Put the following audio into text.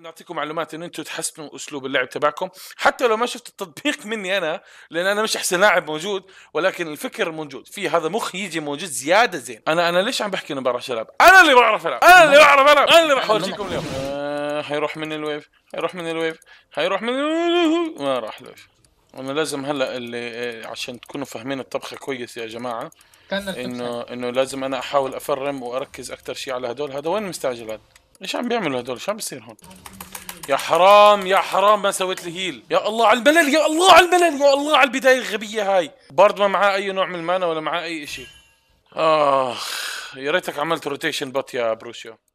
نعطيكم معلومات ان انتم تحسنوا اسلوب اللعب تبعكم حتى لو ما شفت التطبيق مني انا لان انا مش احسن لاعب موجود ولكن الفكر موجود في هذا مخ يجي موجود زياده زين انا انا ليش عم بحكي انه بعرف العب انا اللي بعرف العب انا اللي بعرف العب انا اللي راح اورجيكم اليوم آه حيروح من الويف حيروح من الويف حيروح من الويف. ما راح الويف انا لازم هلا اللي آه، عشان تكونوا فاهمين الطبخه كويس يا جماعه انه انه لازم انا احاول افرم واركز اكثر شيء على هدول هذا وين مستعجل هذا ايش عم بيعملوا هدول؟ شو عم بيصير هون؟ يا حرام يا حرام ما سويت لي هيل يا الله على الملل يا الله على الملل يا الله على البدايه الغبيه هاي برضه ما معاه اي نوع من المانا ولا معاه اي شيء اخ يا ريتك عملت روتيشن بط يا بروشيو